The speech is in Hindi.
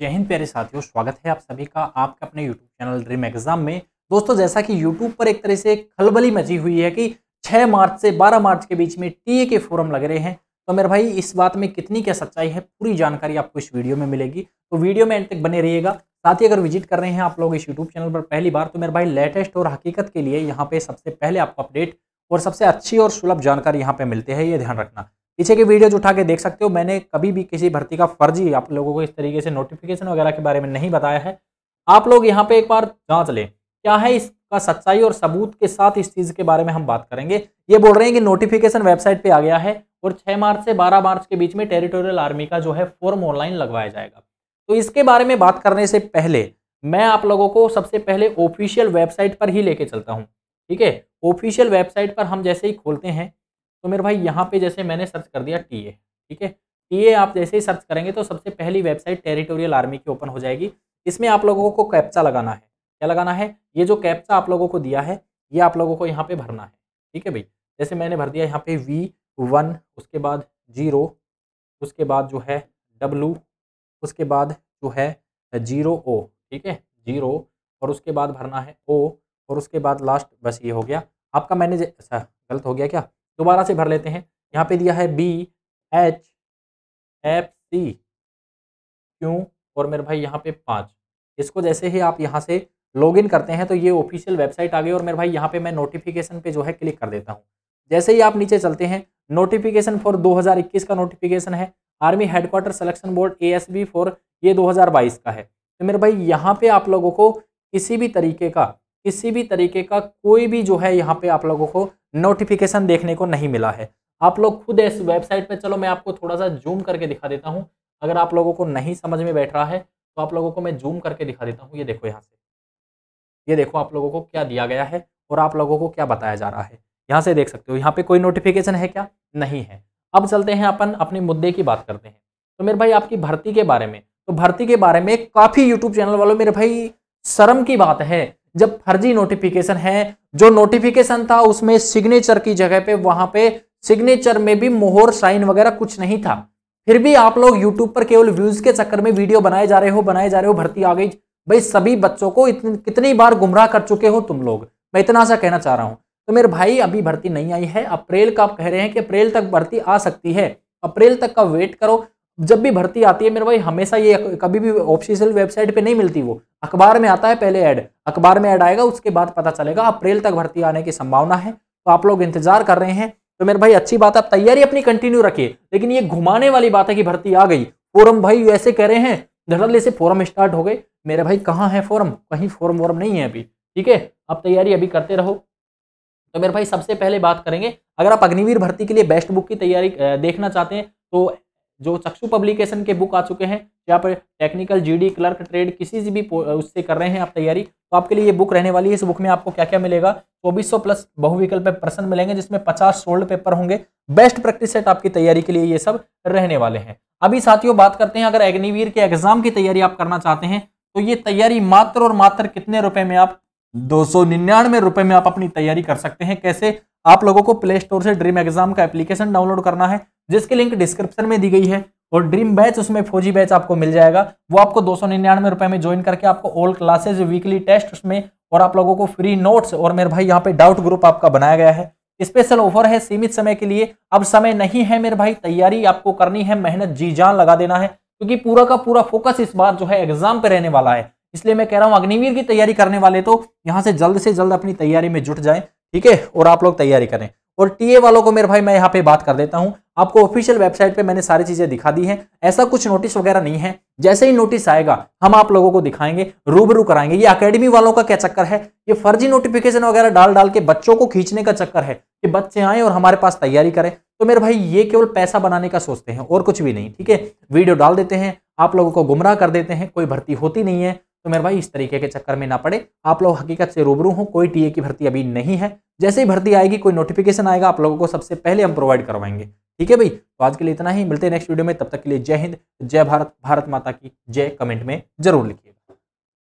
जय हिंद प्यारे साथियों स्वागत है आप सभी का आपके अपने यूट्यूब चैनल ड्रीम एग्जाम में दोस्तों जैसा कि YouTube पर एक तरह से खलबली मची हुई है कि 6 मार्च से 12 मार्च के बीच में टीए के फोरम लग रहे हैं तो मेरे भाई इस बात में कितनी क्या सच्चाई है पूरी जानकारी आपको इस वीडियो में मिलेगी तो वीडियो में एंड तक बने रहिएगा साथ ही अगर विजिट कर रहे हैं आप लोग इस यूट्यूब चैनल पर पहली बार तो मेरे भाई लेटेस्ट और हकीकत के लिए यहाँ पे सबसे पहले आपको अपडेट और सबसे अच्छी और सुलभ जानकारी यहाँ पे मिलती है ये ध्यान रखना पीछे के वीडियोज उठा के देख सकते हो मैंने कभी भी किसी भर्ती का फर्जी आप लोगों को इस तरीके से नोटिफिकेशन वगैरह के बारे में नहीं बताया है आप लोग यहाँ पे एक बार जांच लें क्या है इसका सच्चाई और सबूत के साथ इस चीज़ के बारे में हम बात करेंगे ये बोल रहे हैं कि नोटिफिकेशन वेबसाइट पे आ गया है और 6 मार्च से 12 मार्च के बीच में टेरिटोरियल आर्मी का जो है फॉर्म ऑनलाइन लगवाया जाएगा तो इसके बारे में बात करने से पहले मैं आप लोगों को सबसे पहले ऑफिशियल वेबसाइट पर ही लेके चलता हूँ ठीक है ऑफिशियल वेबसाइट पर हम जैसे ही खोलते हैं तो मेरे भाई यहाँ पे जैसे मैंने सर्च कर दिया टी ठीक है टी आप जैसे ही सर्च करेंगे तो सबसे पहली वेबसाइट टेरिटोरियल आर्मी की ओपन हो जाएगी इसमें आप लोगों को कैप्चा लगाना है क्या लगाना है ये जो कैप्चा आप लोगों को दिया है ये आप लोगों को यहाँ पे भरना है ठीक है भाई जैसे मैंने भर दिया यहाँ पे वी वन उसके बाद जीरो उसके बाद जो है डब्लू उसके बाद जो है जीरो ओ ठीक है जीरो और उसके बाद भरना है ओ और उसके बाद लास्ट बस ये हो गया आपका मैंने अच्छा गलत हो गया क्या दोबारा से भर लेते हैं यहाँ पे दिया है B H F C Q और मेरे भाई यहाँ पे पाँच इसको जैसे ही आप यहाँ से लॉगिन करते हैं तो ये ऑफिशियल वेबसाइट आ गई और मेरे भाई यहाँ पे मैं नोटिफिकेशन पे जो है क्लिक कर देता हूँ जैसे ही आप नीचे चलते हैं नोटिफिकेशन फॉर 2021 का नोटिफिकेशन है army headquarter selection board A for ये 2022 का है तो मेरे भाई यहाँ पे आप लोगों को किसी भी तरीके का किसी भी तरीके का कोई भी जो है यहाँ पे आप लोगों को नोटिफिकेशन देखने को नहीं मिला है आप लोग खुद इस वेबसाइट पे चलो मैं आपको थोड़ा सा जूम करके दिखा देता हूँ अगर आप लोगों को नहीं समझ में बैठ रहा है तो आप लोगों को मैं जूम करके दिखा देता हूँ ये देखो यहाँ से ये देखो आप लोगों को क्या दिया गया है और आप लोगों को क्या बताया जा रहा है यहाँ से देख सकते हो यहाँ पे कोई नोटिफिकेशन है क्या नहीं है अब चलते हैं अपन अपने मुद्दे की बात करते हैं तो मेरे भाई आपकी भर्ती के बारे में तो भर्ती के बारे में काफ़ी यूट्यूब चैनल वालों मेरे भाई शर्म की बात है जब फर्जी नोटिफिकेशन है जो नोटिफिकेशन था उसमें सिग्नेचर की जगह पे वहां पे सिग्नेचर में भी मोहर साइन वगैरह कुछ नहीं था फिर भी आप लोग यूट्यूब पर केवल व्यूज के चक्कर में वीडियो बनाए जा रहे हो बनाए जा रहे हो भर्ती आ गई भाई सभी बच्चों को इतन, कितनी बार गुमराह कर चुके हो तुम लोग मैं इतना सा कहना चाह रहा हूँ तो मेरे भाई अभी भर्ती नहीं आई है अप्रैल का आप कह रहे हैं कि अप्रैल तक भर्ती आ सकती है अप्रैल तक का वेट करो जब भी भर्ती आती है मेरे भाई हमेशा ये कभी भी ऑफिशियल वेबसाइट पे नहीं मिलती वो अखबार में आता है पहले ऐड अखबार में ऐड आएगा उसके बाद पता चलेगा अप्रैल तक भर्ती आने की संभावना है तो आप लोग इंतजार कर रहे हैं तो मेरे भाई अच्छी बात है आप तैयारी अपनी कंटिन्यू रखिए लेकिन ये घुमाने वाली बात है कि भर्ती आ गई फोरम भाई ऐसे कह रहे हैं धड़ल्ले से फोरम स्टार्ट हो गए मेरे भाई कहाँ है फोरम कहीं फोरम वोरम नहीं है अभी ठीक है आप तैयारी अभी करते रहो तो मेरे भाई सबसे पहले बात करेंगे अगर आप अग्निवीर भर्ती के लिए बेस्ट बुक की तैयारी देखना चाहते हैं तो जो चक्षु पब्लिकेशन के बुक आ चुके हैं या पर टेक्निकल जीडी क्लर्क ट्रेड किसी भी उससे कर रहे हैं आप तैयारी तो आपके लिए ये बुक रहने वाली है इस बुक में आपको क्या क्या मिलेगा चौबीस सौ प्लस बहुविकल्प प्रश्न मिलेंगे जिसमें पचास सोल्ड पेपर होंगे बेस्ट प्रैक्टिस सेट आपकी तैयारी के लिए ये सब रहने वाले हैं अभी साथियों बात करते हैं अगर अग्निवीर के एग्जाम की तैयारी आप करना चाहते हैं तो ये तैयारी मात्र और मात्र कितने रुपए में आप दो सौ निन्यानवे रुपए में आप अपनी तैयारी कर सकते हैं कैसे आप लोगों को प्ले स्टोर से ड्रीम एग्जाम का एप्लीकेशन डाउनलोड करना है जिसकी लिंक डिस्क्रिप्शन में दी गई है और ड्रीम बैच उसमें फौजी बैच आपको मिल जाएगा वो आपको दो सौ निन्यानवे रुपए में ज्वाइन करके आपको ऑल क्लासेज वीकली टेस्ट उसमें और आप लोगों को फ्री नोट्स और मेरे भाई यहाँ पे डाउट ग्रुप आपका बनाया गया है स्पेशल ऑफर है सीमित समय के लिए अब समय नहीं है मेरे भाई तैयारी आपको करनी है मेहनत जी जान लगा देना है क्योंकि पूरा का पूरा फोकस इस बार जो है एग्जाम पे रहने वाला है इसलिए मैं कह रहा हूँ अग्निवीर की तैयारी करने वाले तो यहाँ से जल्द से जल्द अपनी तैयारी में जुट जाए ठीक है और आप लोग तैयारी करें और टीए वालों को मेरे भाई मैं यहाँ पे बात कर देता हूँ आपको ऑफिशियल वेबसाइट पे मैंने सारी चीजें दिखा दी हैं ऐसा कुछ नोटिस वगैरह नहीं है जैसे ही नोटिस आएगा हम आप लोगों को दिखाएंगे रूबरू कराएंगे ये अकेडमी वालों का क्या चक्कर है ये फर्जी नोटिफिकेशन वगैरह डाल डाल के बच्चों को खींचने का चक्कर है कि बच्चे आए और हमारे पास तैयारी करें तो मेरे भाई ये केवल पैसा बनाने का सोचते हैं और कुछ भी नहीं ठीक है वीडियो डाल देते हैं आप लोगों को गुमराह कर देते हैं कोई भर्ती होती नहीं है तो मेरे भाई इस तरीके के चक्कर में ना पड़े आप लोग हकीकत से रूबरू हों कोई टीए की भर्ती अभी नहीं है जैसे ही भर्ती आएगी कोई नोटिफिकेशन आएगा आप लोगों को सबसे पहले हम प्रोवाइड करवाएंगे ठीक है भाई तो आज के लिए इतना ही मिलते हैं नेक्स्ट वीडियो में तब तक के लिए जय हिंद जय भारत भारत माता की जय कमेंट में जरूर लिखिए